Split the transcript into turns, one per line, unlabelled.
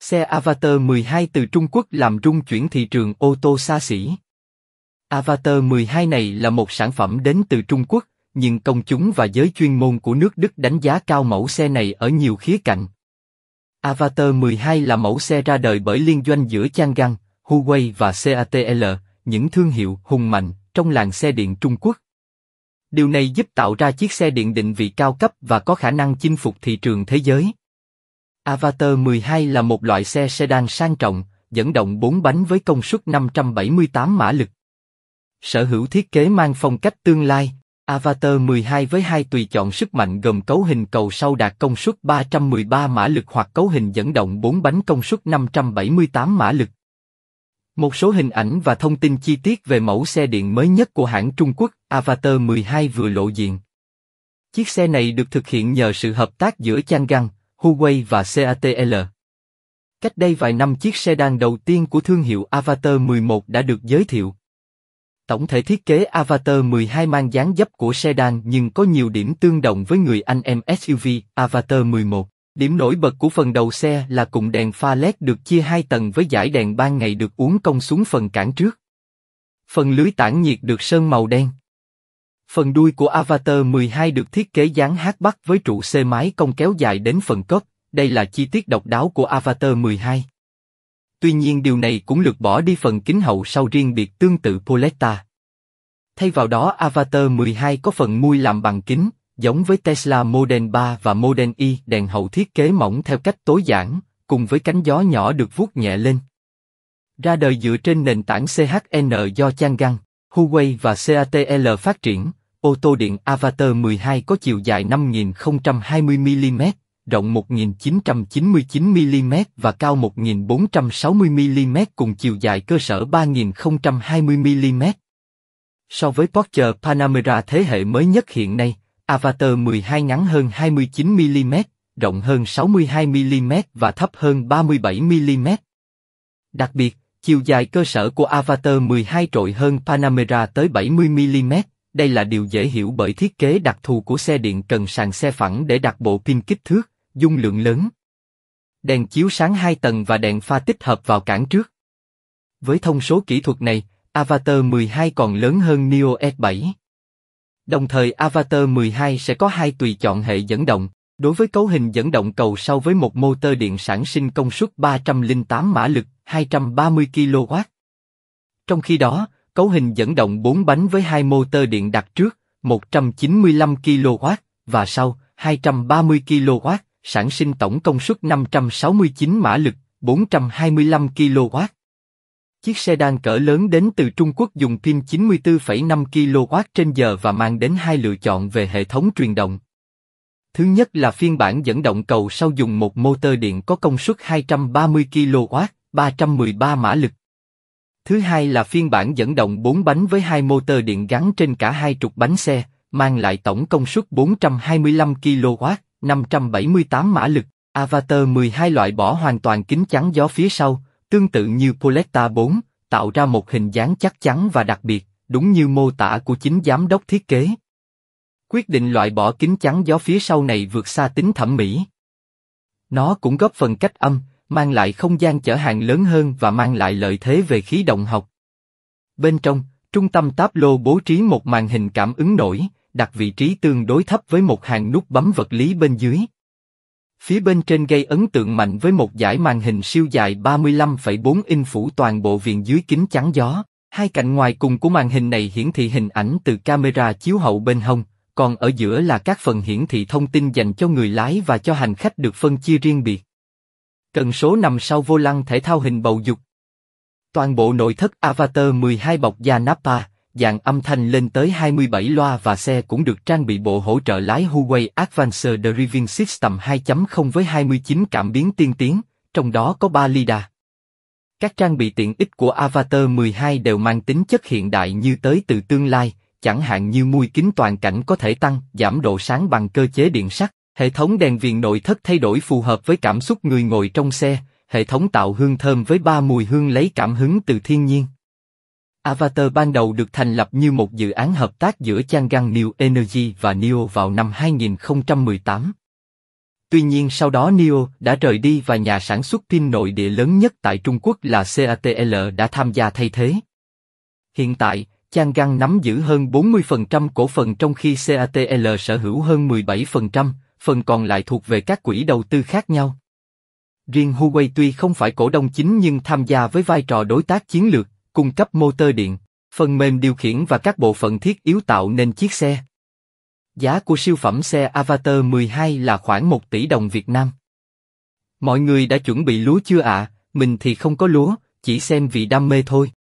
Xe Avatar 12 từ Trung Quốc làm rung chuyển thị trường ô tô xa xỉ. Avatar 12 này là một sản phẩm đến từ Trung Quốc, nhưng công chúng và giới chuyên môn của nước Đức đánh giá cao mẫu xe này ở nhiều khía cạnh. Avatar 12 là mẫu xe ra đời bởi liên doanh giữa Chang'an, Huawei và CATL, những thương hiệu hùng mạnh trong làng xe điện Trung Quốc. Điều này giúp tạo ra chiếc xe điện định vị cao cấp và có khả năng chinh phục thị trường thế giới. Avatar 12 là một loại xe sedan sang trọng, dẫn động 4 bánh với công suất 578 mã lực. Sở hữu thiết kế mang phong cách tương lai, Avatar 12 với hai tùy chọn sức mạnh gồm cấu hình cầu sau đạt công suất 313 mã lực hoặc cấu hình dẫn động 4 bánh công suất 578 mã lực. Một số hình ảnh và thông tin chi tiết về mẫu xe điện mới nhất của hãng Trung Quốc Avatar 12 vừa lộ diện. Chiếc xe này được thực hiện nhờ sự hợp tác giữa Changan, Huawei và CATL. Cách đây vài năm chiếc sedan đầu tiên của thương hiệu Avatar 11 đã được giới thiệu. Tổng thể thiết kế Avatar 12 mang dáng dấp của sedan nhưng có nhiều điểm tương đồng với người anh em SUV Avatar 11. Điểm nổi bật của phần đầu xe là cụm đèn pha LED được chia hai tầng với dải đèn ban ngày được uốn cong xuống phần cản trước. Phần lưới tản nhiệt được sơn màu đen. Phần đuôi của Avatar 12 được thiết kế dán hát bắc với trụ xe máy cong kéo dài đến phần cốt, đây là chi tiết độc đáo của Avatar 12. Tuy nhiên điều này cũng lược bỏ đi phần kính hậu sau riêng biệt tương tự Poletta. Thay vào đó Avatar 12 có phần mui làm bằng kính, giống với Tesla Model 3 và Model Y, đèn hậu thiết kế mỏng theo cách tối giản, cùng với cánh gió nhỏ được vuốt nhẹ lên. Ra đời dựa trên nền tảng CHN do Changan Huawei và CATL phát triển, ô tô điện Avatar 12 có chiều dài 5.020 mm rộng 1.999 mm và cao 1.460 mm cùng chiều dài cơ sở 3.020 mm So với Porsche Panamera thế hệ mới nhất hiện nay, Avatar 12 ngắn hơn 29mm, rộng hơn 62mm và thấp hơn 37mm. Đặc biệt, Chiều dài cơ sở của Avatar 12 trội hơn Panamera tới 70mm, đây là điều dễ hiểu bởi thiết kế đặc thù của xe điện cần sàn xe phẳng để đặt bộ pin kích thước, dung lượng lớn. Đèn chiếu sáng 2 tầng và đèn pha tích hợp vào cản trước. Với thông số kỹ thuật này, Avatar 12 còn lớn hơn Neo S7. Đồng thời Avatar 12 sẽ có hai tùy chọn hệ dẫn động, đối với cấu hình dẫn động cầu sau với một motor điện sản sinh công suất 308 mã lực 230 kW. Trong khi đó, cấu hình dẫn động 4 bánh với hai motor điện đặt trước, 195 kW, và sau, 230 kW, sản sinh tổng công suất 569 mã lực, 425 kW. Chiếc xe đan cỡ lớn đến từ Trung Quốc dùng pin 94,5 kW trên giờ và mang đến hai lựa chọn về hệ thống truyền động. Thứ nhất là phiên bản dẫn động cầu sau dùng một motor điện có công suất 230 kW, 313 mã lực. Thứ hai là phiên bản dẫn động 4 bánh với hai motor điện gắn trên cả hai trục bánh xe, mang lại tổng công suất 425 kW, 578 mã lực. Avatar 12 loại bỏ hoàn toàn kính chắn gió phía sau, tương tự như Poletta 4, tạo ra một hình dáng chắc chắn và đặc biệt, đúng như mô tả của chính giám đốc thiết kế. Quyết định loại bỏ kính chắn gió phía sau này vượt xa tính thẩm mỹ. Nó cũng góp phần cách âm, mang lại không gian chở hàng lớn hơn và mang lại lợi thế về khí động học. Bên trong, trung tâm táp lô bố trí một màn hình cảm ứng nổi, đặt vị trí tương đối thấp với một hàng nút bấm vật lý bên dưới. Phía bên trên gây ấn tượng mạnh với một dải màn hình siêu dài 35,4 inch phủ toàn bộ viền dưới kính chắn gió. Hai cạnh ngoài cùng của màn hình này hiển thị hình ảnh từ camera chiếu hậu bên hông, còn ở giữa là các phần hiển thị thông tin dành cho người lái và cho hành khách được phân chia riêng biệt cần số nằm sau vô lăng thể thao hình bầu dục. Toàn bộ nội thất Avatar 12 bọc da Napa, dạng âm thanh lên tới 27 loa và xe cũng được trang bị bộ hỗ trợ lái Huawei Advanced Driving System 2.0 với 29 cảm biến tiên tiến, trong đó có 3 lidar. Các trang bị tiện ích của Avatar 12 đều mang tính chất hiện đại như tới từ tương lai, chẳng hạn như mui kính toàn cảnh có thể tăng, giảm độ sáng bằng cơ chế điện sắt, Hệ thống đèn viền nội thất thay đổi phù hợp với cảm xúc người ngồi trong xe, hệ thống tạo hương thơm với ba mùi hương lấy cảm hứng từ thiên nhiên. Avatar ban đầu được thành lập như một dự án hợp tác giữa Changan New Energy và NIO vào năm 2018. Tuy nhiên sau đó NIO đã rời đi và nhà sản xuất pin nội địa lớn nhất tại Trung Quốc là CATL đã tham gia thay thế. Hiện tại, Changan nắm giữ hơn 40% cổ phần trong khi CATL sở hữu hơn 17%, phần còn lại thuộc về các quỹ đầu tư khác nhau. Riêng Huawei tuy không phải cổ đông chính nhưng tham gia với vai trò đối tác chiến lược, cung cấp motor điện, phần mềm điều khiển và các bộ phận thiết yếu tạo nên chiếc xe. Giá của siêu phẩm xe Avatar 12 là khoảng 1 tỷ đồng Việt Nam. Mọi người đã chuẩn bị lúa chưa ạ? À? Mình thì không có lúa, chỉ xem vì đam mê thôi.